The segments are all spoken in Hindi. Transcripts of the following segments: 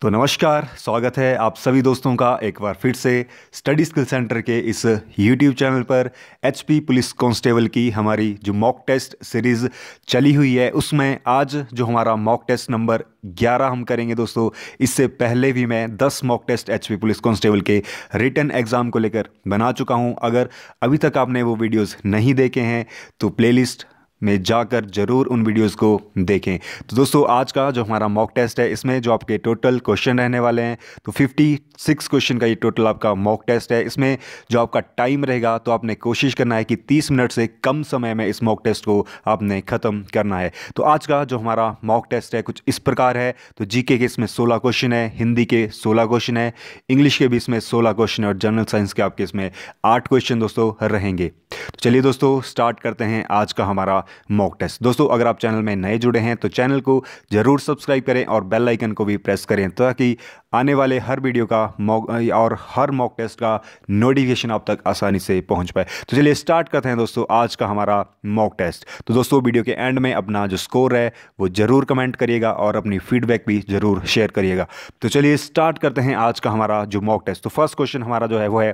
तो नमस्कार स्वागत है आप सभी दोस्तों का एक बार फिर से स्टडी स्किल सेंटर के इस यूट्यूब चैनल पर एचपी पुलिस कांस्टेबल की हमारी जो मॉक टेस्ट सीरीज़ चली हुई है उसमें आज जो हमारा मॉक टेस्ट नंबर 11 हम करेंगे दोस्तों इससे पहले भी मैं 10 mock test HP police constable के रिटर्न एग्ज़ाम को लेकर बना चुका हूँ अगर अभी तक आपने वो वीडियोज़ नहीं देखे हैं तो प्लेलिस्ट में जाकर ज़रूर उन वीडियोस को देखें तो दोस्तों आज का जो हमारा मॉक टेस्ट है इसमें जो आपके टोटल क्वेश्चन रहने वाले हैं तो 56 क्वेश्चन का ये टोटल आपका मॉक टेस्ट है इसमें जो आपका टाइम रहेगा तो आपने कोशिश करना है कि 30 मिनट से कम समय में इस मॉक टेस्ट को आपने ख़त्म करना है तो आज का जो हमारा मॉक टेस्ट है कुछ इस प्रकार है तो जी के इसमें सोलह क्वेश्चन है हिंदी के सोलह क्वेश्चन है इंग्लिश के भी इसमें सोलह क्वेश्चन और जनरल साइंस के आपके इसमें आठ क्वेश्चन दोस्तों रहेंगे तो चलिए दोस्तों स्टार्ट करते हैं आज का हमारा मॉक टेस्ट दोस्तों अगर आप चैनल में नए जुड़े हैं तो चैनल को ज़रूर सब्सक्राइब करें और बेल आइकन को भी प्रेस करें ताकि आने वाले हर वीडियो का मॉक और हर मॉक टेस्ट का नोटिफिकेशन आप तक आसानी से पहुंच पाए तो चलिए स्टार्ट करते हैं दोस्तों आज का हमारा मॉक टेस्ट तो दोस्तों वीडियो के एंड में अपना जो स्कोर है वो ज़रूर कमेंट करिएगा और अपनी फीडबैक भी ज़रूर शेयर करिएगा तो चलिए स्टार्ट करते हैं आज का हमारा जो मॉक टेस्ट तो फर्स्ट क्वेश्चन हमारा जो है वो है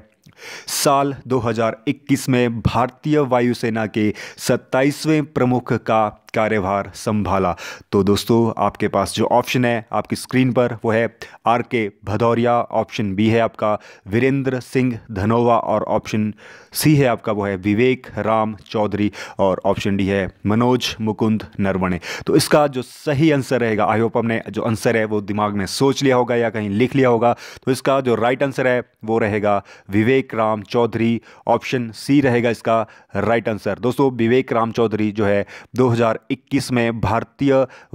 साल 2021 में भारतीय वायुसेना के 27वें प्रमुख का कार्यभार संभाला तो दोस्तों आपके पास जो ऑप्शन है आपकी स्क्रीन पर वो है आर के भदौरिया ऑप्शन बी है आपका वीरेंद्र सिंह धनोवा और ऑप्शन सी है आपका वो है विवेक राम चौधरी और ऑप्शन डी है मनोज मुकुंद नरवणे तो इसका जो सही आंसर रहेगा आई होप हमने जो आंसर है वो दिमाग में सोच लिया होगा या कहीं लिख लिया होगा तो इसका जो राइट आंसर है वो रहेगा विवेक विवेक राम चौधरी ऑप्शन सी रहेगा इसका राइट आंसर दोस्तों विवेक राम चौधरी जो है 2021 में भारतीय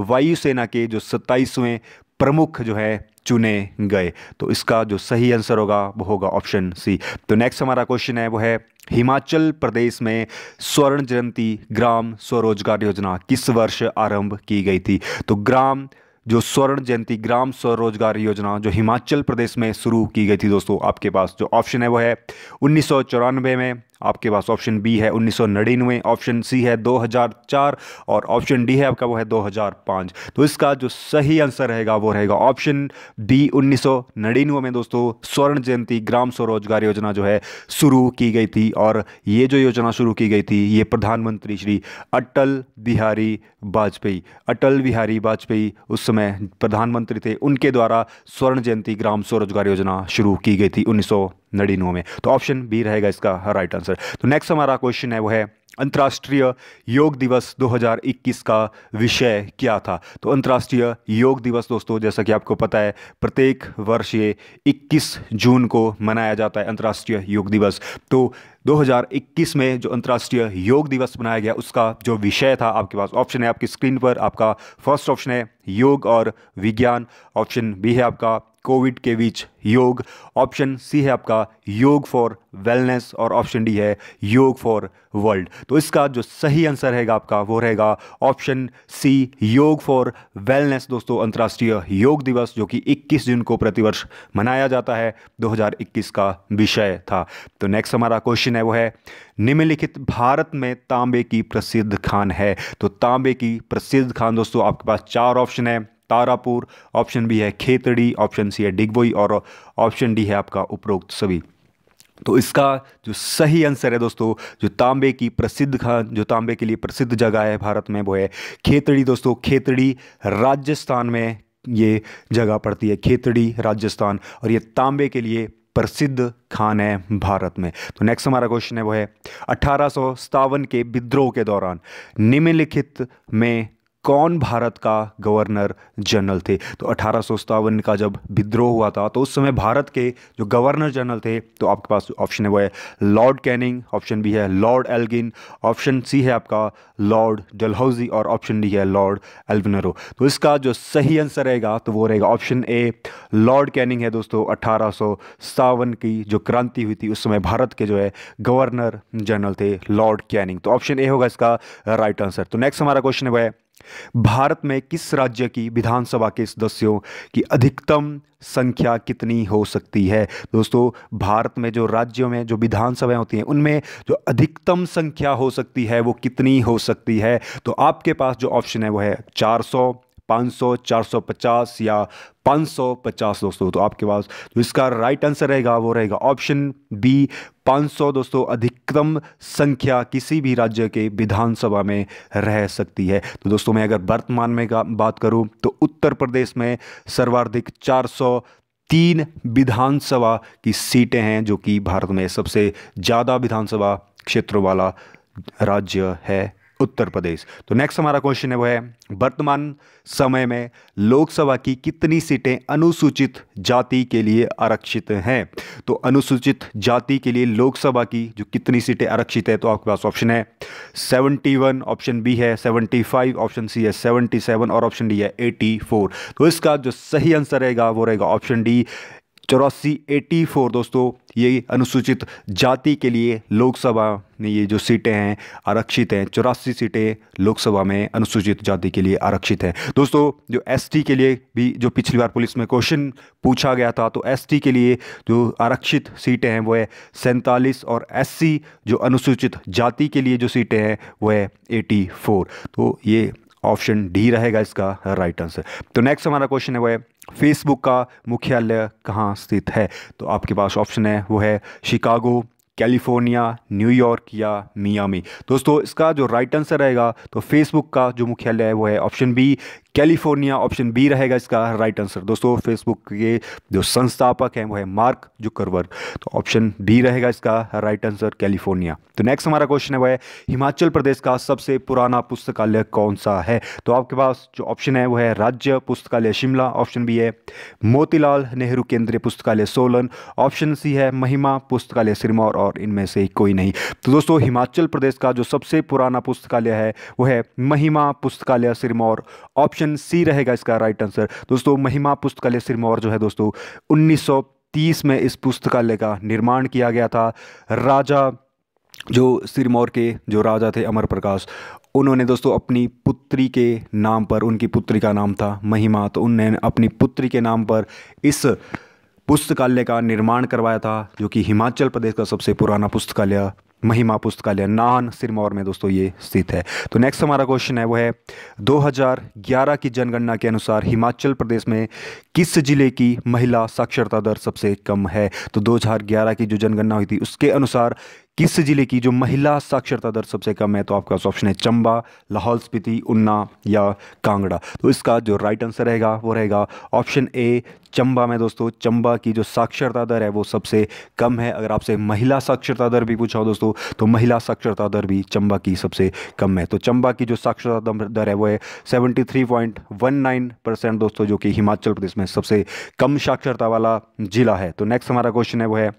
वायुसेना के जो 27वें प्रमुख जो है चुने गए तो इसका जो सही आंसर होगा वो होगा ऑप्शन सी तो नेक्स्ट हमारा क्वेश्चन है वो है हिमाचल प्रदेश में स्वर्ण जयंती ग्राम स्वरोजगार योजना किस वर्ष आरंभ की गई थी तो ग्राम जो स्वर्ण जयंती ग्राम स्वरोजगार योजना जो हिमाचल प्रदेश में शुरू की गई थी दोस्तों आपके पास जो ऑप्शन है वो है उन्नीस में आपके पास ऑप्शन बी है उन्नीस ऑप्शन सी है 2004 और ऑप्शन डी है आपका वो है 2005 तो इसका जो सही आंसर रहेगा वो रहेगा ऑप्शन बी उन्नीस में दोस्तों स्वर्ण जयंती ग्राम स्वरोजगार योजना जो है शुरू की गई थी और ये जो योजना शुरू की गई थी ये प्रधानमंत्री श्री अटल बिहारी वाजपेयी अटल बिहारी वाजपेयी उस समय प्रधानमंत्री थे उनके द्वारा स्वर्ण जयंती ग्राम स्वरोजगार योजना शुरू की गई थी उन्नीस में तो ऑप्शन बी रहेगा इसका राइट आंसर आंसर तो नेक्स्ट हमारा क्वेश्चन है वो है अंतर्राष्ट्रीय योग दिवस 2021 का विषय क्या था तो अंतर्राष्ट्रीय योग दिवस दोस्तों जैसा कि आपको पता है प्रत्येक वर्ष ये 21 जून को मनाया जाता है अंतर्राष्ट्रीय योग दिवस तो 2021 में जो अंतर्राष्ट्रीय योग दिवस मनाया गया उसका जो विषय था आपके पास ऑप्शन है आपकी स्क्रीन पर आपका फर्स्ट ऑप्शन है योग और विज्ञान ऑप्शन बी है आपका कोविड के बीच योग ऑप्शन सी है आपका योग फॉर वेलनेस और ऑप्शन डी है योग फॉर वर्ल्ड तो इसका जो सही आंसर रहेगा आपका वो रहेगा ऑप्शन सी योग फॉर वेलनेस दोस्तों अंतर्राष्ट्रीय योग दिवस जो कि 21 जून को प्रतिवर्ष मनाया जाता है 2021 का विषय था तो नेक्स्ट हमारा क्वेश्चन है वो है निम्नलिखित भारत में तांबे की प्रसिद्ध खान है तो तांबे की प्रसिद्ध खान दोस्तों आपके पास चार ऑप्शन है तारापुर ऑप्शन बी है खेतड़ी ऑप्शन सी है डिगबोई और ऑप्शन डी है आपका उपरोक्त सभी तो इसका जो सही आंसर है दोस्तों जो तांबे की प्रसिद्ध खान जो तांबे के लिए प्रसिद्ध जगह है भारत में वो है खेतड़ी दोस्तों खेतड़ी राजस्थान में ये जगह पड़ती है खेतड़ी राजस्थान और ये तांबे के लिए प्रसिद्ध खान है भारत में तो नेक्स्ट हमारा क्वेश्चन है वो है अठारह के विद्रोह के दौरान निम्नलिखित में कौन भारत का गवर्नर जनरल थे तो अठारह का जब विद्रोह हुआ था तो उस समय भारत के जो गवर्नर जनरल थे तो आपके पास ऑप्शन है वो है लॉर्ड कैनिंग ऑप्शन बी है लॉर्ड एल्गिन ऑप्शन सी है आपका लॉर्ड डलहौजी और ऑप्शन डी है लॉर्ड एल्विनरो तो इसका जो सही आंसर रहेगा तो वो रहेगा ऑप्शन ए लॉर्ड कैनिंग है दोस्तों अठारह की जो क्रांति हुई थी उस समय भारत के जो है गवर्नर जनरल थे लॉर्ड कैनिंग तो ऑप्शन ए होगा इसका राइट आंसर तो नेक्स्ट हमारा क्वेश्चन है वह भारत में किस राज्य की विधानसभा के सदस्यों की अधिकतम संख्या कितनी हो सकती है दोस्तों भारत में जो राज्यों में जो विधानसभाएं होती हैं उनमें जो अधिकतम संख्या हो सकती है वो कितनी हो सकती है तो आपके पास जो ऑप्शन है वो है चार सौ 500 450 या 550 दोस्तों तो आपके पास जो इसका राइट आंसर रहेगा वो रहेगा ऑप्शन बी 500 दोस्तों अधिकतम संख्या किसी भी राज्य के विधानसभा में रह सकती है तो दोस्तों मैं अगर वर्तमान में बात करूं तो उत्तर प्रदेश में सर्वाधिक 400 तीन विधानसभा की सीटें हैं जो कि भारत में सबसे ज़्यादा विधानसभा क्षेत्र वाला राज्य है उत्तर प्रदेश तो नेक्स्ट हमारा क्वेश्चन है वह है वर्तमान समय में लोकसभा की कितनी सीटें अनुसूचित जाति के लिए आरक्षित हैं तो अनुसूचित जाति के लिए लोकसभा की जो कितनी सीटें आरक्षित है तो आपके पास ऑप्शन है 71 ऑप्शन बी है 75 ऑप्शन सी है 77 और ऑप्शन डी है 84 तो इसका जो सही आंसर रहेगा वो रहेगा ऑप्शन डी चौरासी एटी फोर दोस्तों ये अनुसूचित जाति के लिए लोकसभा में ये जो सीटें हैं आरक्षित हैं चौरासी सीटें लोकसभा में अनुसूचित जाति के लिए आरक्षित हैं दोस्तों जो एसटी के लिए भी जो पिछली बार पुलिस में क्वेश्चन पूछा गया था तो एसटी के लिए जो आरक्षित सीटें हैं वो है सैंतालीस और एस जो अनुसूचित जाति के लिए जो सीटें हैं वो है एटी तो ये ऑप्शन डी रहेगा इसका राइट आंसर तो नेक्स्ट हमारा क्वेश्चन है वह फेसबुक का मुख्यालय कहाँ स्थित है तो आपके पास ऑप्शन है वो है शिकागो कैलिफोर्निया न्यूयॉर्क या मियामी दोस्तों इसका जो राइट आंसर रहेगा तो फेसबुक का जो मुख्यालय है वो है option B California option B रहेगा इसका राइट आंसर दोस्तों फेसबुक के जो संस्थापक हैं वो है मार्क जुकरवर तो ऑप्शन बी रहेगा इसका राइट आंसर कैलिफोर्निया तो नेक्स्ट हमारा क्वेश्चन है वह है हिमाचल प्रदेश का सबसे पुराना पुस्तकालय कौन सा है तो आपके पास जो ऑप्शन है वो है राज्य पुस्तकालय शिमला ऑप्शन बी है मोतीलाल नेहरू केंद्रीय पुस्तकालय सोलन ऑप्शन सी है महिमा पुस्तकालय सिरमौर और इनमें से कोई नहीं तो दोस्तों हिमाचल प्रदेश का जो सबसे पुराना पुस्तकालय है वह है महिमा पुस्तकालय सिरमौर ऑप्शन ऑप्शन सी रहेगा इसका राइट आंसर दोस्तों महिमा पुस्तकालय सिरमौर जो है दोस्तों उन्नीस तीस में इस पुस्तकालय का निर्माण किया गया था राजा जो सिरमौर के जो राजा थे अमर प्रकाश उन्होंने दोस्तों अपनी पुत्री के नाम पर उनकी पुत्री का नाम था महिमा तो उन्होंने अपनी पुत्री के नाम पर इस पुस्तकालय का निर्माण करवाया था जो कि हिमाचल प्रदेश का सबसे पुराना पुस्तकालय महिमा पुस्तकालय नाहन सिरमौर में दोस्तों ये स्थित है तो नेक्स्ट हमारा क्वेश्चन है वो है 2011 की जनगणना के अनुसार हिमाचल प्रदेश में किस जिले की महिला साक्षरता दर सबसे कम है तो 2011 की जो जनगणना हुई थी उसके अनुसार किस ज़िले की जो महिला साक्षरता दर सबसे कम है तो आपका ऑप्शन है चंबा लाहौल स्पीति उन्ना या कांगड़ा तो इसका जो राइट आंसर रहेगा वो रहेगा ऑप्शन ए चंबा में दोस्तों चंबा की जो साक्षरता दर है वो सबसे कम है अगर आपसे महिला साक्षरता दर भी पूछा हो दोस्तों तो महिला साक्षरता दर भी चंबा की सबसे कम है तो चंबा की जो साक्षरता दर है वो है नाइन परसेंट दोस्तों जो कि हिमाचल प्रदेश में सबसे कम साक्षरता वाला जिला है तो नेक्स्ट हमारा क्वेश्चन है वो है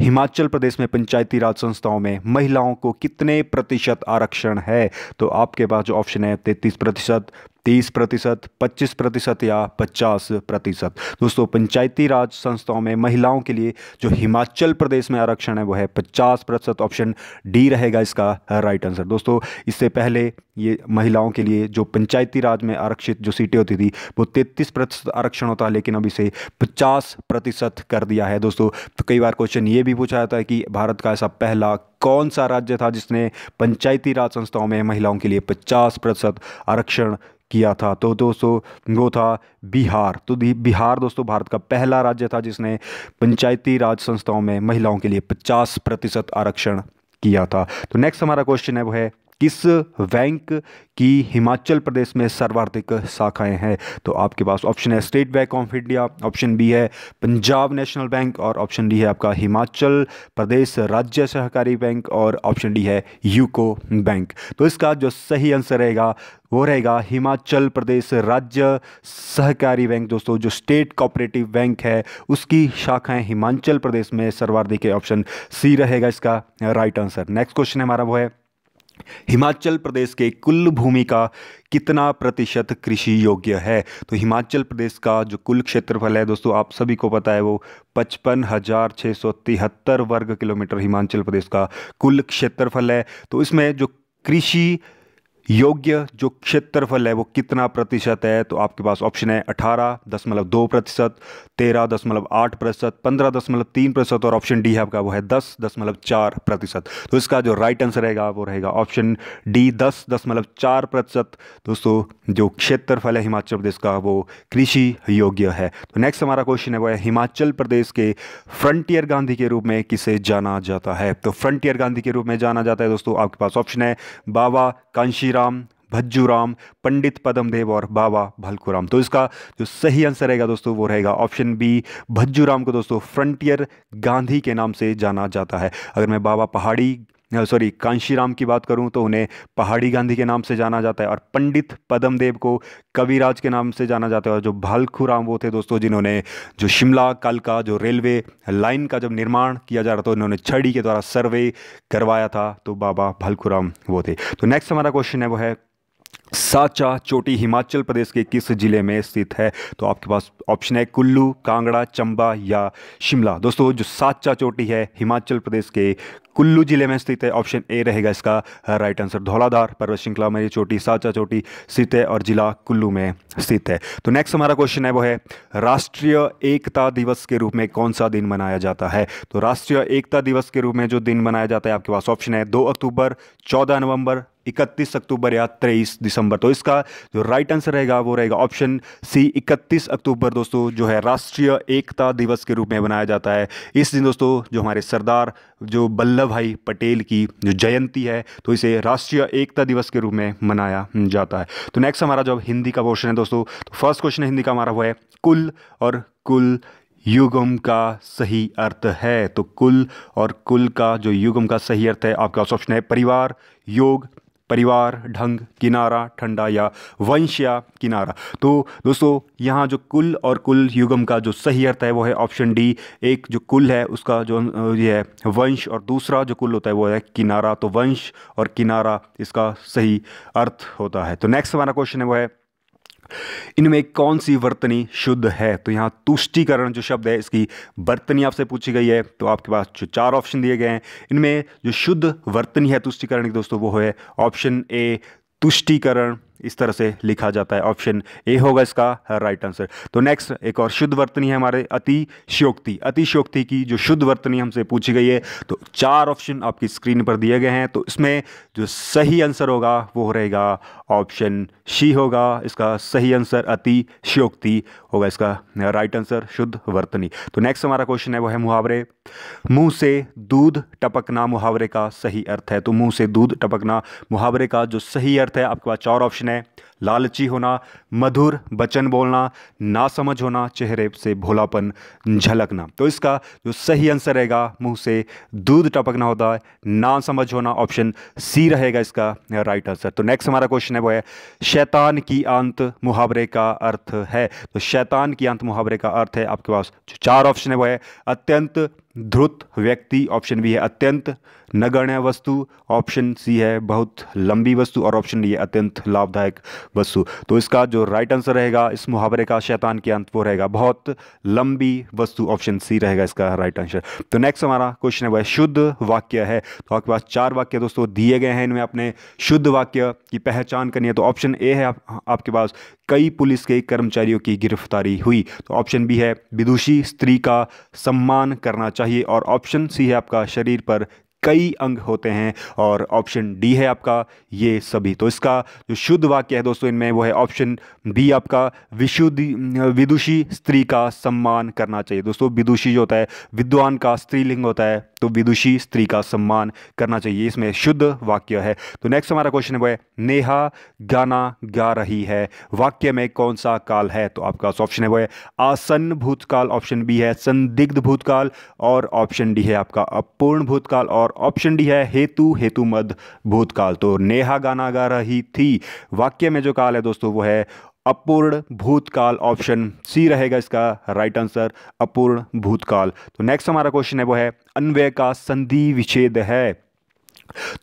हिमाचल प्रदेश में पंचायती राज संस्था संस्थाओं में महिलाओं को कितने प्रतिशत आरक्षण है तो आपके पास जो ऑप्शन है तैतीस प्रतिशत तीस प्रतिशत पच्चीस प्रतिशत या पचास प्रतिशत दोस्तों पंचायती राज संस्थाओं में महिलाओं के लिए जो हिमाचल प्रदेश में आरक्षण है वो है पचास प्रतिशत ऑप्शन डी रहेगा इसका राइट आंसर दोस्तों इससे पहले ये महिलाओं के लिए जो पंचायती राज में आरक्षित जो सीटें होती थी वो तैंतीस प्रतिशत आरक्षण होता है लेकिन अब इसे पचास प्रतिशत कर दिया है दोस्तों तो कई बार क्वेश्चन ये भी पूछा जाता है कि भारत का ऐसा पहला कौन सा राज्य था जिसने पंचायती राज संस्थाओं में महिलाओं के लिए पचास प्रतिशत आरक्षण किया था तो दोस्तों वो था बिहार तो बिहार दोस्तों भारत का पहला राज्य था जिसने पंचायती राज संस्थाओं में महिलाओं के लिए पचास प्रतिशत आरक्षण किया था तो नेक्स्ट हमारा क्वेश्चन है वो है किस बैंक की हिमाचल प्रदेश में सर्वाधिक शाखाएं हैं तो आपके पास ऑप्शन है State Bank of India option B है पंजाब नेशनल बैंक और ऑप्शन डी है आपका हिमाचल प्रदेश राज्य सहकारी बैंक और ऑप्शन डी है यूको बैंक तो इसका जो सही आंसर रहेगा वो रहेगा हिमाचल प्रदेश राज्य सहकारी बैंक दोस्तों जो स्टेट कोऑपरेटिव बैंक है उसकी शाखाएं हिमाचल प्रदेश में सर्वाधिक है ऑप्शन सी रहेगा इसका राइट आंसर नेक्स्ट क्वेश्चन हमारा वो है हिमाचल प्रदेश के कुल भूमि का कितना प्रतिशत कृषि योग्य है तो हिमाचल प्रदेश का जो कुल क्षेत्रफल है दोस्तों आप सभी को पता है वो पचपन हज़ार छः सौ तिहत्तर वर्ग किलोमीटर हिमाचल प्रदेश का कुल क्षेत्रफल है तो इसमें जो कृषि योग्य जो क्षेत्रफल है वो कितना प्रतिशत है तो आपके पास ऑप्शन है अठारह दशमलव दो प्रतिशत तेरह दशमलव आठ प्रतिशत पंद्रह दशमलव तीन प्रतिशत और ऑप्शन डी है आपका वो है दस दशमलव चार प्रतिशत तो इसका जो राइट आंसर रहेगा वो रहेगा ऑप्शन डी दस दशमलव चार प्रतिशत दोस्तों जो क्षेत्रफल है हिमाचल प्रदेश का वो कृषि योग्य है तो नेक्स्ट हमारा क्वेश्चन है वो है हिमाचल प्रदेश के फ्रंटियर गांधी के रूप में किसे जाना जाता है तो फ्रंटियर गांधी के रूप में जाना जाता है दोस्तों आपके पास ऑप्शन है बाबा कांशी राम भज्जू राम पंडित पदमदेव और बाबा भलकुराम तो इसका जो सही आंसर रहेगा दोस्तों वो रहेगा ऑप्शन बी भज्जू राम को दोस्तों फ्रंटियर गांधी के नाम से जाना जाता है अगर मैं बाबा पहाड़ी सॉरी कांशीराम की बात करूं तो उन्हें पहाड़ी गांधी के नाम से जाना जाता है और पंडित पदमदेव को कविराज के नाम से जाना जाता है और जो राम वो थे दोस्तों जिन्होंने जो शिमला कालका जो रेलवे लाइन का जब निर्माण किया जा रहा था उन्होंने छड़ी के द्वारा सर्वे करवाया था तो बाबा भालखूराम वो थे तो नेक्स्ट हमारा क्वेश्चन है वो है साचा चोटी हिमाचल प्रदेश के किस ज़िले में स्थित है तो आपके पास ऑप्शन है कुल्लू कांगड़ा चंबा या शिमला दोस्तों जो साचा चोटी है हिमाचल प्रदेश के कुल्लू जिले में स्थित है ऑप्शन ए रहेगा इसका राइट आंसर धौलाधार पर्वत श्रृंखला में ये चोटी साचा चोटी स्थित है और जिला कुल्लू में स्थित है तो नेक्स्ट हमारा क्वेश्चन है वो है राष्ट्रीय एकता दिवस के रूप में कौन सा दिन मनाया जाता है तो राष्ट्रीय एकता दिवस के रूप में जो दिन मनाया जाता है आपके पास ऑप्शन है दो अक्टूबर चौदह नवंबर इकतीस अक्टूबर या तेईस दिसंबर तो इसका जो राइट आंसर रहेगा वो रहेगा ऑप्शन सी इकतीस अक्टूबर दोस्तों जो है राष्ट्रीय एकता दिवस के रूप में मनाया जाता है इस दिन दोस्तों जो हमारे सरदार जो वल्लभ भाई पटेल की जो जयंती है तो इसे राष्ट्रीय एकता दिवस के रूप में मनाया जाता है तो नेक्स्ट हमारा जो हिंदी का क्वेश्चन है दोस्तों तो फर्स्ट क्वेश्चन हिंदी का हमारा वो है कुल और कुल युगम का सही अर्थ है तो कुल और कुल का जो युगम का सही अर्थ है आपका ऑप्शन है परिवार योग परिवार ढंग किनारा ठंडा या वंश या किनारा तो दोस्तों यहाँ जो कुल और कुल युगम का जो सही अर्थ है वो है ऑप्शन डी एक जो कुल है उसका जो ये है वंश और दूसरा जो कुल होता है वो है किनारा तो वंश और किनारा इसका सही अर्थ होता है तो नेक्स्ट हमारा क्वेश्चन है वो है इनमें कौन सी वर्तनी शुद्ध है तो यहाँ तुष्टिकरण जो शब्द है इसकी वर्तनी आपसे पूछी गई है तो आपके पास जो चार ऑप्शन दिए गए हैं इनमें जो शुद्ध वर्तनी है तुष्टिकरण की दोस्तों वो है ऑप्शन ए तुष्टिकरण इस तरह से लिखा जाता है ऑप्शन ए होगा इसका राइट आंसर तो नेक्स्ट एक और शुद्ध वर्तनी है हमारे अतिशयोक्ति अतिशोक्ति की जो शुद्ध वर्तनी हमसे पूछी गई है तो चार ऑप्शन आपकी स्क्रीन पर दिए गए हैं तो इसमें जो सही आंसर होगा वो रहेगा ऑप्शन सी होगा इसका सही आंसर अतिशयोक्ति होगा इसका राइट आंसर शुद्ध वर्तनी तो नेक्स्ट हमारा क्वेश्चन है वो है मुहावरे मुंह से दूध टपकना मुहावरे का सही अर्थ है तो मुंह से दूध टपकना मुहावरे का जो सही अर्थ है आपके पास चार ऑप्शन ne लालची होना मधुर वचन बोलना ना समझ होना चेहरे से भोलापन झलकना तो इसका जो सही आंसर रहेगा मुंह से दूध टपकना होता है ना समझ होना ऑप्शन सी रहेगा इसका राइट आंसर तो नेक्स्ट हमारा क्वेश्चन है वो है शैतान की अंत मुहावरे का अर्थ है तो शैतान की अंत मुहावरे का अर्थ है आपके पास चार ऑप्शन है वो है अत्यंत ध्रुत व्यक्ति ऑप्शन बी है अत्यंत नगण्य वस्तु ऑप्शन सी है बहुत लंबी वस्तु और ऑप्शन डी है अत्यंत लाभदायक वसु तो इसका जो राइट आंसर रहेगा इस मुहावरे का शैतान के अंत वो रहेगा बहुत लंबी वस्तु ऑप्शन सी रहेगा इसका राइट आंसर तो नेक्स्ट हमारा क्वेश्चन है वह शुद्ध वाक्य है तो आपके पास चार वाक्य दोस्तों दिए गए हैं इनमें अपने शुद्ध वाक्य की पहचान करनी है तो ऑप्शन ए है आप, आपके पास कई पुलिस के कर्मचारियों की गिरफ्तारी हुई तो ऑप्शन बी है विदुषी स्त्री का सम्मान करना चाहिए और ऑप्शन सी है आपका शरीर पर कई अंग होते हैं और ऑप्शन डी है आपका ये सभी तो इसका जो शुद्ध वाक्य है दोस्तों इनमें वो है ऑप्शन बी आपका विशुद्ध विदुषी स्त्री का सम्मान करना चाहिए दोस्तों विदुषी जो होता है विद्वान का स्त्रीलिंग होता है तो विदुषी स्त्री का सम्मान करना चाहिए इसमें शुद्ध वाक्य है तो नेक्स्ट हमारा क्वेश्चन है वो है नेहा गाना गा रही है वाक्य में कौन सा काल है तो आपका ऑप्शन है वो है आसन भूतकाल ऑप्शन बी है संदिग्ध भूतकाल और ऑप्शन डी है आपका अपूर्ण भूतकाल और और ऑप्शन डी है हेतु हेतु मध भूतकाल तो नेहा गाना गा रही थी वाक्य में जो काल है दोस्तों वो है अपूर्ण भूतकाल ऑप्शन सी रहेगा इसका राइट आंसर अपूर्ण भूतकाल तो नेक्स्ट हमारा क्वेश्चन है वो है अन्वय का संधि विच्छेद है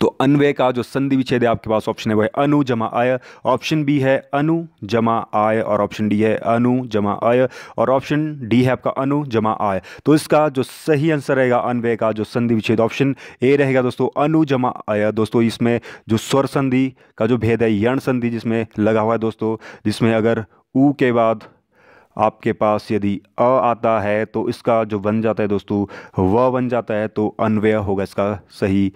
तो अनवय का जो संधि विच्छेद है आपके पास ऑप्शन है वो है अनु जमा आय ऑप्शन बी है अनु जमा आय और ऑप्शन डी है अनु जमा आय और ऑप्शन डी है आपका अनु जमा आय तो इसका जो सही आंसर रहेगा अनवय का जो संधि विच्छेद ऑप्शन ए रहेगा दोस्तों अनु जमा आय दोस्तों इसमें जो स्वर संधि का जो भेद है यण संधि जिसमें लगा हुआ है दोस्तों जिसमें अगर ऊ के बाद आपके पास यदि अ आता है तो इसका जो बन जाता है दोस्तों व बन जाता है तो अन्वय होगा इसका सही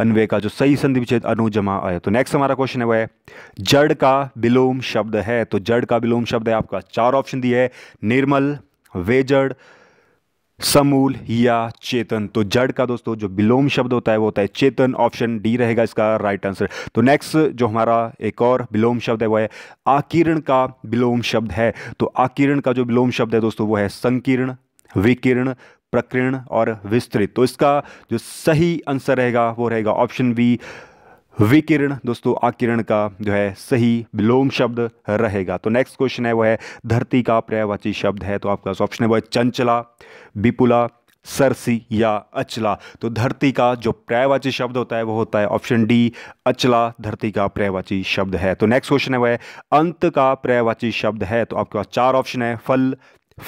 अनवय का जो सही संधि विच्छेद अनुजमा आया तो नेक्स्ट हमारा क्वेश्चन है वह है जड़ का विलोम शब्द है तो जड़ का विलोम शब्द है आपका चार ऑप्शन दिया है निर्मल वेजड़ समूल या चेतन तो जड़ का दोस्तों जो विलोम शब्द होता है वो होता है चेतन ऑप्शन डी रहेगा इसका राइट आंसर तो नेक्स्ट जो हमारा एक और विलोम शब्द है वो है आकिरण का विलोम शब्द है तो आकिरण का जो विलोम शब्द है दोस्तों वो है संकीर्ण विकिरण प्रकीर्ण और विस्तृत तो इसका जो सही आंसर रहेगा वो रहेगा ऑप्शन बी विकिरण दोस्तों आकिरण का जो है सही विलोम शब्द रहेगा तो नेक्स्ट क्वेश्चन है वह है धरती का पर्यायवाची शब्द है तो आपका ऑप्शन है वह चंचला विपुला सरसी या अचला तो धरती का जो पर्यायवाची शब्द होता है वो होता है ऑप्शन डी अचला धरती का पर्यायवाची शब्द है तो नेक्स्ट क्वेश्चन है वह अंत का पर्यायवाची शब्द है तो आपके पास चार ऑप्शन है फल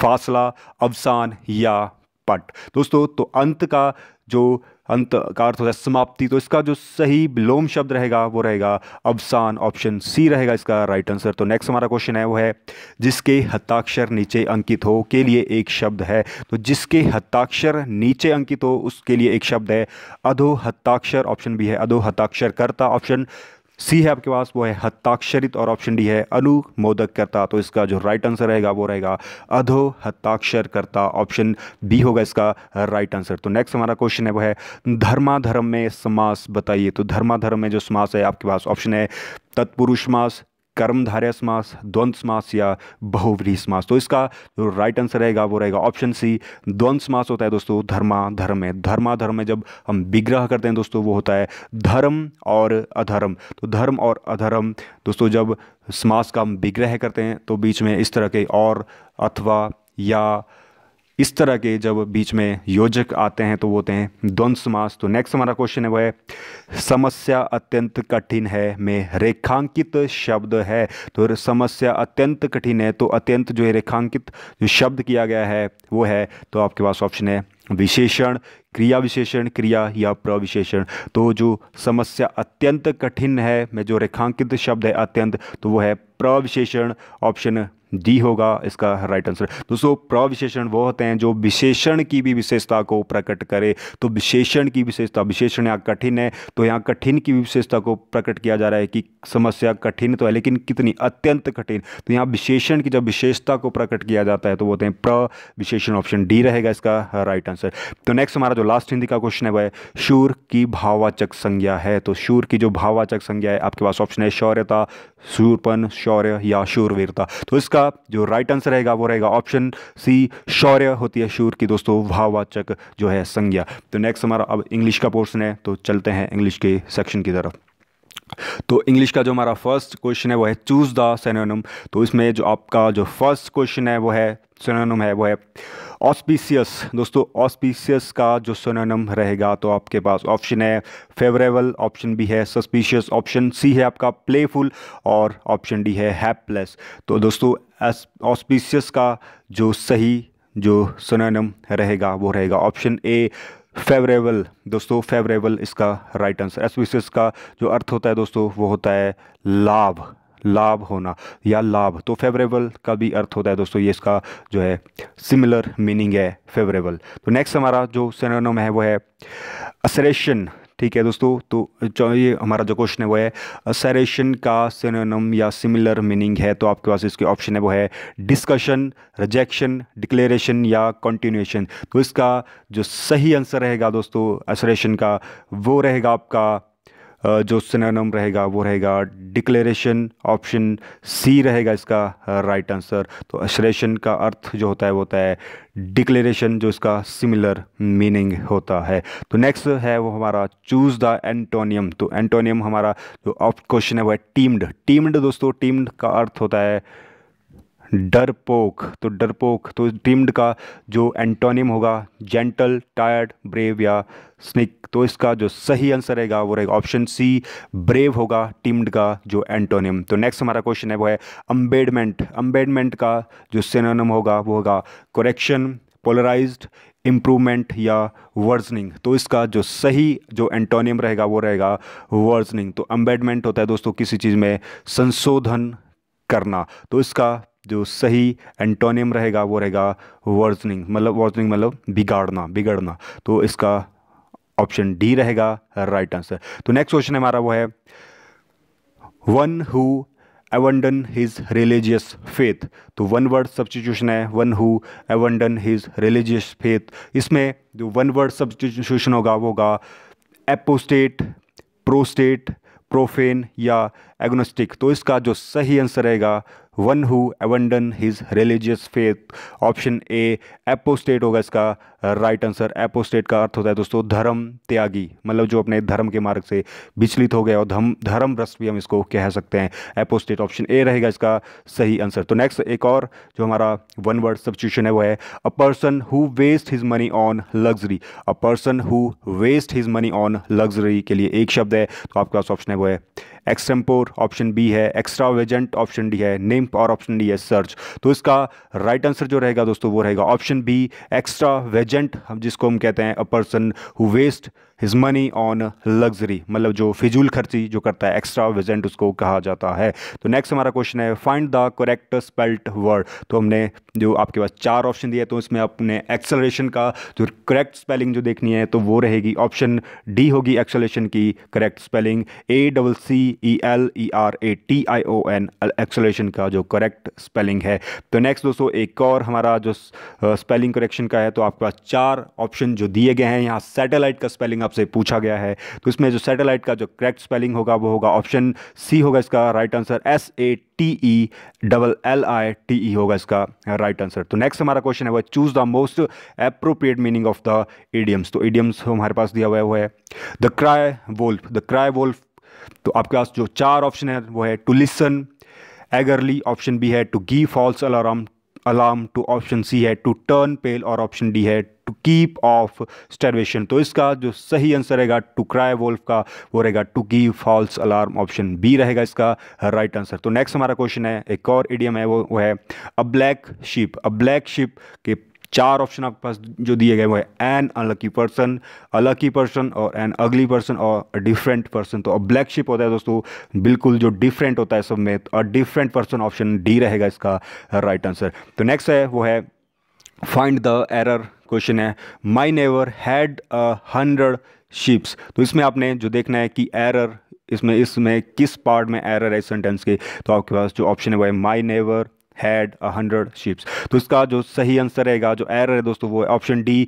फासला अवसान या पट दोस्तों तो अंत का जो अंत का अर्थ होता है समाप्ति तो इसका जो सही विलोम शब्द रहेगा वो रहेगा अवसान ऑप्शन सी रहेगा इसका राइट आंसर तो नेक्स्ट हमारा क्वेश्चन है वो है जिसके हताक्षर नीचे अंकित हो के लिए एक शब्द है तो जिसके हताक्षर नीचे अंकित हो उसके लिए एक शब्द है अधो हताक्षर ऑप्शन बी है अधो हताक्षर करता ऑप्शन सी है आपके पास वो है हताक्षरित और ऑप्शन डी है अनुमोदक करता तो इसका जो राइट आंसर रहेगा वो रहेगा अधो हताक्षर करता ऑप्शन बी होगा इसका राइट आंसर तो नेक्स्ट हमारा क्वेश्चन है वो है धर्माधर्म में समास बताइए तो धर्माधर्म में जो समास है आपके पास ऑप्शन है तत्पुरुष मास कर्मधारय समास द्वंद्व समास या बहुव्रीहि समास तो इसका जो राइट आंसर रहेगा वो रहेगा ऑप्शन सी द्वंद्व समास होता है दोस्तों धर्मा धर्म है धर्मा धर्म है जब हम विग्रह करते हैं दोस्तों वो होता है धर्म और अधर्म तो धर्म और अधर्म दोस्तों जब समास का हम विग्रह करते हैं तो बीच में इस तरह के और अथवा या इस तरह के जब बीच में योजक आते हैं तो वो होते हैं द्वंद समास तो नेक्स्ट हमारा क्वेश्चन है वह समस्या अत्यंत कठिन है में रेखांकित शब्द है तो समस्या अत्यंत कठिन है तो अत्यंत जो है रेखांकित जो शब्द किया गया है वो है तो आपके पास ऑप्शन है विशेषण क्रिया विशेषण क्रिया या प्रविशेषण तो जो समस्या अत्यंत कठिन है में जो रेखांकित शब्द है अत्यंत तो वो है प्रविशेषण ऑप्शन डी होगा इसका राइट आंसर दोस्तों प्रविशेषण वो होते हैं जो विशेषण की भी विशेषता को प्रकट करे तो विशेषण की विशेषता विशेषण यहाँ कठिन है तो यहाँ कठिन की विशेषता को प्रकट किया जा रहा है कि समस्या कठिन तो है लेकिन कितनी अत्यंत कठिन तो यहाँ विशेषण की जब विशेषता को प्रकट किया जाता है तो वो होते हैं प्र विशेषण ऑप्शन डी रहेगा इसका राइट आंसर तो नेक्स्ट हमारा जो लास्ट हिंदी का क्वेश्चन है वह शूर की भावाचक संज्ञा है तो शूर की जो भावाचक संज्ञा है आपके पास ऑप्शन है शौर्यता शूरपन शौर्य या शूरवीरता तो इसका इसका जो राइट आंसर रहेगा वो रहेगा ऑप्शन सी शौर्य होती है शूर की दोस्तों भाववाचक जो है संज्ञा तो नेक्स्ट हमारा अब इंग्लिश का पोर्शन है तो चलते हैं इंग्लिश के सेक्शन की तरफ तो इंग्लिश का जो हमारा फर्स्ट क्वेश्चन है वो है चूज़ द सेनोनम तो इसमें जो आपका जो फर्स्ट क्वेश्चन है वो है सेनोनम है वो है ऑस्पिशियस दोस्तों ऑस्पिशियस का जो सोनोनम रहेगा तो आपके पास ऑप्शन है फेवरेबल ऑप्शन बी है सस्पिशियस ऑप्शन सी है आपका प्लेफुल और ऑप्शन डी है हैपलेस तो दोस्तों ऑस्पिशियस का जो सही जो सुनैनम रहेगा वो रहेगा ऑप्शन ए फेवरेबल दोस्तों फेवरेबल इसका राइट आंसर एस्पिशियस का जो अर्थ होता है दोस्तों वो होता है लाभ लाभ होना या लाभ तो फेवरेबल का भी अर्थ होता है दोस्तों ये इसका जो है सिमिलर मीनिंग है फेवरेबल तो नेक्स्ट हमारा जो सेनोनम है वो है असरेशन ठीक है दोस्तों तो ये हमारा जो क्वेश्चन है वो है सरेशन का सिनोनम या सिमिलर मीनिंग है तो आपके पास इसके ऑप्शन है वो है डिस्कशन रिजेक्शन डिक्लेरेशन या कंटिन्यूएशन तो इसका जो सही आंसर रहेगा दोस्तों असरेशन का वो रहेगा आपका जो सिनोनिम रहेगा वो रहेगा डिक्लेरेशन ऑप्शन सी रहेगा इसका राइट आंसर तो अश्रेशन का अर्थ जो होता है वो होता है डिक्लेरेशन जो इसका सिमिलर मीनिंग होता है तो नेक्स्ट है वो हमारा चूज़ द एंटोनियम तो एंटोनियम हमारा जो ऑप्ट क्वेश्चन है वो है टीम्ड टीम्ड दोस्तों टीम्ड का अर्थ होता है डरपोक तो डरपोक तो डिम्ड का जो एंटोनिम होगा जेंटल टायर्ड ब्रेव या स्निक तो इसका जो सही आंसर रहेगा वो रहेगा ऑप्शन सी ब्रेव होगा टिम्ड का जो एंटोनिम तो नेक्स्ट हमारा क्वेश्चन है वो है अम्बेडमेंट अम्बेडमेंट का जो सिनोनिम होगा वो होगा करेक्शन पोलराइज्ड इम्प्रूवमेंट या वर्जनिंग तो इसका जो सही जो एंटोनियम रहेगा वो रहेगा वर्जनिंग तो अम्बेडमेंट होता है दोस्तों किसी चीज़ में संशोधन करना तो इसका जो सही एंटोनियम रहेगा वो रहेगा वर्जनिंग मतलब वर्जनिंग मतलब बिगाड़ना बिगड़ना तो इसका ऑप्शन डी रहेगा राइट आंसर तो नेक्स्ट क्वेश्चन हमारा वो है one who abandon his religious faith तो वन वर्ड सब्सटीट्यूशन है one who abandon his religious faith इसमें जो वन वर्ड सब्सटीट्यूशन होगा वो होगा एपोस्टेट प्रोस्टेट प्रोफेन या एग्नोस्टिक तो इसका जो सही आंसर रहेगा one who abandon his religious faith option A apostate होगा इसका राइट आंसर एपोस्टेट का अर्थ होता है दोस्तों धर्म त्यागी मतलब जो अपने धर्म के मार्ग से विचलित हो गया और धर्म धर्म भ्रष्ट भी हम इसको कह सकते हैं एपोस्टेट ऑप्शन ए रहेगा इसका सही आंसर तो नेक्स्ट एक और जो हमारा वन वर्ड सब्सिट्यूशन है वो है a person who waste his money on luxury a person who waste his money on luxury के लिए एक शब्द है तो आपके पास ऑप्शन है वो है एक्सटेम्पोर ऑप्शन बी है एक्स्ट्रावेजेंट ऑप्शन डी है निम्प और ऑप्शन डी है सर्च तो इसका राइट right आंसर जो रहेगा दोस्तों वो रहेगा ऑप्शन बी एक्स्ट्रावेजेंट हम जिसको हम कहते हैं a person who waste his money on luxury मतलब जो फिजूल खर्ची जो करता है एक्स्ट्रा विजेंट उसको कहा जाता है तो नेक्स्ट हमारा क्वेश्चन है find the correct spelt word तो हमने जो आपके पास चार ऑप्शन दिए तो इसमें आपने एक्सेलरेशन का जो करेक्ट स्पेलिंग जो देखनी है तो वो रहेगी ऑप्शन डी होगी एक्सेलेशन की correct spelling A double C E L E R A T I O N acceleration का जो करेक्ट स्पेलिंग है तो नेक्स्ट दोस्तों एक और हमारा जो स्पेलिंग करेक्शन का है तो आपके पास चार ऑप्शन जो दिए गए हैं यहाँ सेटेलाइट का स्पेलिंग आपसे पूछा गया है तो इसमें जो सैटेलाइट का जो करेक्ट स्पेलिंग होगा वो होगा ऑप्शन सी होगा इसका right answer S A T E double L I T E होगा इसका राइट आंसर तो नेक्स्ट हमारा क्वेश्चन है वह choose the most appropriate meaning of the idioms तो एडियम्स हमारे पास दिया हुआ है the cry wolf the cry wolf तो आपके पास जो चार ऑप्शन है वो है to listen eagerly option B है to give false alarm alarm to option C है टू टर्न पेल और ऑप्शन डी है टू कीप ऑफ स्टरवेशन तो इसका जो सही आंसर रहेगा टू क्राई वोल्फ का वो रहेगा to keep false alarm option B रहेगा इसका राइट right आंसर तो नेक्स्ट हमारा क्वेश्चन है एक और एडियम है वो वो है a black ship a black ship के चार ऑप्शन आपके पास जो दिए गए वो है an unlucky person a lucky person और एन अगली पर्सन और डिफरेंट पर्सन तो अब ब्लैक शिप होता है दोस्तों बिल्कुल जो डिफरेंट होता है सब में तो डिफरेंट पर्सन ऑप्शन डी रहेगा इसका राइट right आंसर तो नेक्स्ट है वो है फाइंड द एरर क्वेश्चन है my never had hundred ships तो इसमें आपने जो देखना है कि एरर इसमें इसमें किस पार्ट में एरर है सेंटेंस के तो आपके पास जो ऑप्शन है वो है my never had a hundred ships तो इसका जो सही आंसर रहेगा जो एरर है दोस्तों वो है ऑप्शन डी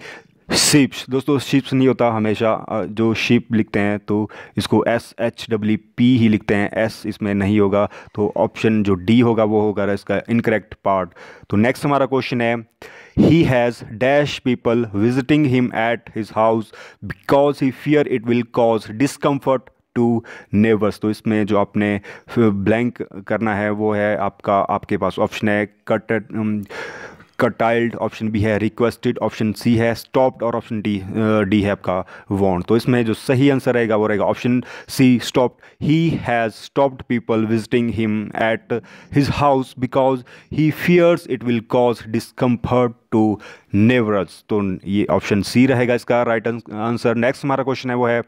शिप्स दोस्तों शिप्स नहीं होता हमेशा जो शिप लिखते हैं तो इसको एस एच डब्ल्यू पी ही लिखते हैं एस इसमें नहीं होगा तो ऑप्शन जो डी होगा वो होगा इसका इनकरेक्ट पार्ट तो नेक्स्ट हमारा क्वेश्चन है he has dash people visiting him at his house because he fear it will cause discomfort to neighbours तो इसमें जो आपने ब्लैंक करना है वो है आपका आपके पास ऑप्शन है कट कटाइल्ड ऑप्शन बी है रिक्वेस्टेड ऑप्शन सी है स्टॉप्ड और ऑप्शन डी डी है आपका वॉन्ट तो इसमें जो सही आंसर रहेगा वो रहेगा option C stopped he has stopped people visiting him at his house because he fears it will cause discomfort to neighbours तो ये ऑप्शन सी रहेगा इसका राइट आंसर नेक्स्ट हमारा क्वेश्चन है वो है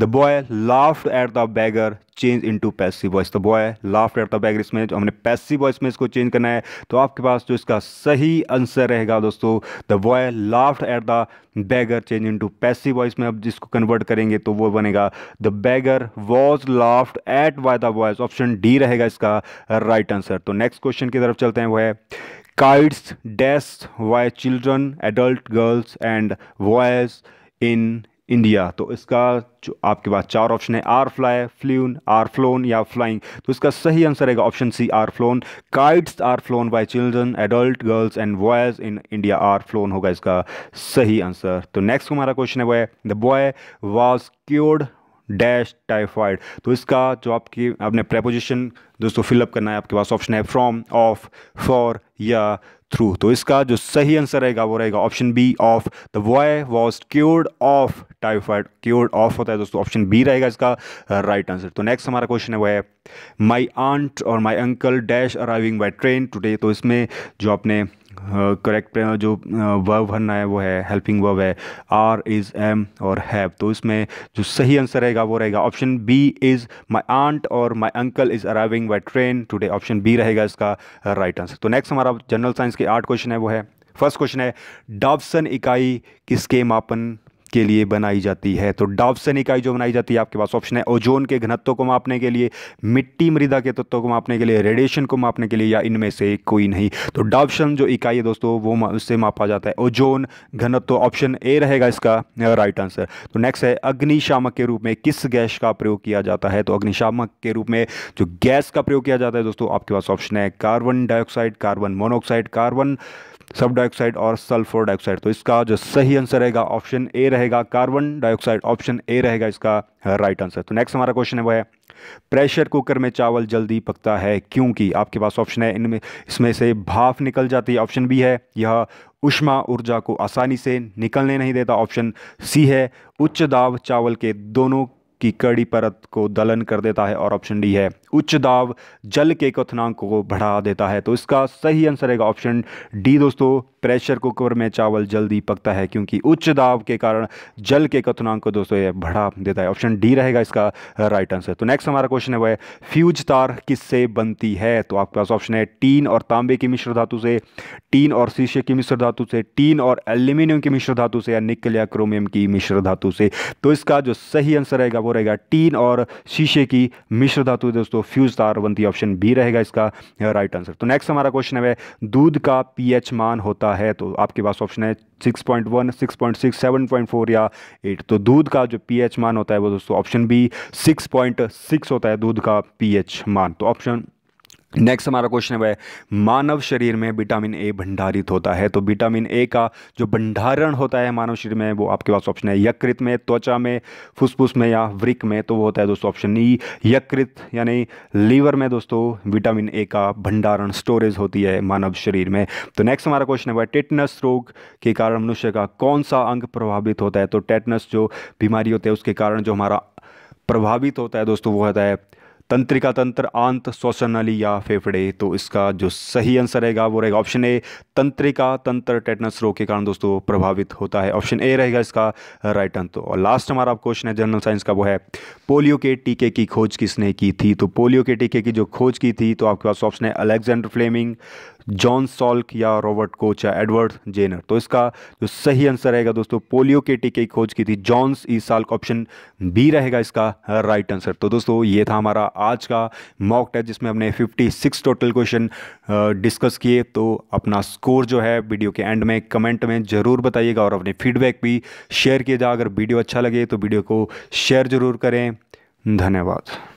the boy laughed at the beggar change into passive voice the boy laughed at the beggar इसमें हमने पैसिव वॉइस में इसको चेंज करना है तो आपके पास जो इसका सही आंसर रहेगा दोस्तों the boy laughed at the beggar change into voice में अब जिसको कन्वर्ट करेंगे तो वो बनेगा the beggar was laughed at by the voice option D रहेगा इसका राइट right आंसर तो नेक्स्ट क्वेश्चन की तरफ चलते हैं वो है kites dash by children adult girls and boys in India तो इसका जो आपके पास चार ऑप्शन है are fly flown are flown या फ्लाइंग तो इसका सही आंसर रहेगा option C are flown kites are flown by children adult girls and boys in India are flown होगा इसका सही आंसर तो नेक्स्ट हमारा क्वेश्चन है है the boy was cured dash typhoid तो इसका जो आपकी आपने प्रेपोजिशन दोस्तों फिलअप करना है आपके पास ऑप्शन है फ्रॉम ऑफ फॉर या थ्रू तो इसका जो सही आंसर रहेगा वो रहेगा option B of the boy was cured of typhoid cured of होता है दोस्तों ऑप्शन बी रहेगा इसका राइट आंसर तो नेक्स्ट हमारा क्वेश्चन है वो है माई आंट और my uncle dash arriving by train today तो इसमें जो आपने करेक्ट जो वर्ब भरना है वो है हेल्पिंग वर्ब है आर इज़ एम और हैव तो इसमें जो सही आंसर रहेगा वो रहेगा option B is my aunt और my uncle is arriving by train today option B रहेगा इसका राइट आंसर तो नेक्स्ट हमारा जनरल साइंस के आठ क्वेश्चन है वो है फर्स्ट क्वेश्चन है डॉबसन इकाई किसके मापन के लिए बनाई जाती है तो डॉबसन इकाई जो बनाई जाती है आपके पास ऑप्शन है ओजोन के घनत्व को मापने के लिए मिट्टी मृदा के तत्वों को मापने के लिए रेडिएशन को मापने के लिए या इनमें से कोई नहीं तो डॉबसन जो इकाई है दोस्तों वो उससे मापा जाता है ओजोन घनत्व ऑप्शन ए रहेगा इसका राइट आंसर तो नेक्स्ट है अग्निशामक के रूप में किस गैस का प्रयोग किया जाता है तो अग्निशामक के रूप में जो गैस का प्रयोग किया जाता है दोस्तों आपके पास ऑप्शन है carbon dioxide carbon monoxide carbon sub dioxide और सल्फर डाइऑक्साइड तो इसका जो सही आंसर रहेगा ऑप्शन ए रहेगा कार्बन डाइऑक्साइड ऑप्शन ए रहेगा इसका राइट आंसर तो नेक्स्ट हमारा क्वेश्चन है वो है प्रेशर कुकर में चावल जल्दी पकता है क्योंकि आपके पास ऑप्शन है इनमें इसमें से भाफ निकल जाती है ऑप्शन बी है यह उष्मा ऊर्जा को आसानी से निकलने नहीं देता ऑप्शन सी है उच्च दाब चावल के दोनों की कड़ी परत को दलन कर देता है और ऑप्शन डी है उच्च दाब जल के कथनांक को बढ़ा देता है तो इसका सही आंसर रहेगा ऑप्शन डी दोस्तों प्रेशर कुकर में चावल जल्दी पकता है क्योंकि उच्च दाब के कारण जल के कथनांक को दोस्तों ये बढ़ा देता है ऑप्शन डी रहेगा इसका राइट आंसर तो नेक्स्ट हमारा क्वेश्चन है वह फ्यूज तार किससे बनती है तो आपके पास ऑप्शन है टीन और तांबे की मिश्र धातु से टीन और शीशे की मिश्र धातु से टीन और एल्यूमिनियम की मिश्र धातु से या निकल या क्रोमियम की मिश्र धातु से तो इसका जो सही आंसर रहेगा वो रहेगा टीन और शीशे की मिश्र धातु दोस्तों फ्यूज तार बनती ऑप्शन बी रहेगा इसका राइट आंसर तो नेक्स्ट हमारा क्वेश्चन है दूध का पीएच मान होता है तो आपके पास ऑप्शन है 6.1, 6.6, 7.4 या 8 तो दूध का जो पीएच मान होता है वो दोस्तों ऑप्शन बी 6.6 होता है दूध का पीएच मान तो ऑप्शन नेक्स्ट हमारा क्वेश्चन है मानव शरीर में विटामिन ए भंडारित होता है तो विटामिन ए का जो भंडारण होता है मानव शरीर में वो आपके पास ऑप्शन है यकृत में त्वचा में फुसफुस में या वृक में तो वो होता है दोस्तों ऑप्शन ई e, यकृत यानी लीवर में दोस्तों विटामिन ए का भंडारण स्टोरेज होती है मानव शरीर में तो नेक्स्ट हमारा क्वेश्चन है टेटनस रोग के कारण मनुष्य का कौन सा अंग प्रभावित होता है तो टेटनस जो बीमारी होती है उसके कारण जो हमारा प्रभावित होता है दोस्तों वो होता है तंत्रिका तंत्र आंत नली या फेफड़े तो इसका जो सही आंसर रहेगा वो रहेगा ऑप्शन ए तंत्रिका तंत्र टेटनस रोग के कारण दोस्तों प्रभावित होता है ऑप्शन ए रहेगा इसका राइट आंसर तो और लास्ट हमारा क्वेश्चन है जनरल साइंस का वो है पोलियो के टीके की खोज किसने की थी तो पोलियो के टीके की जो खोज की थी तो आपके पास ऑप्शन है अलेक्जेंडर फ्लेमिंग जॉन सॉल्क या रॉबर्ट कोच या एडवर्ड जेनर तो इसका जो सही आंसर रहेगा दोस्तों पोलियो के टीके की खोज की थी Jonas E Salk option B रहेगा इसका राइट आंसर तो दोस्तों ये था हमारा आज का मॉक टेस्ट जिसमें हमने 56 टोटल क्वेश्चन डिस्कस किए तो अपना स्कोर जो है वीडियो के एंड में कमेंट में ज़रूर बताइएगा और अपने फीडबैक भी शेयर किए जा अगर वीडियो अच्छा लगे तो वीडियो को शेयर ज़रूर करें धन्यवाद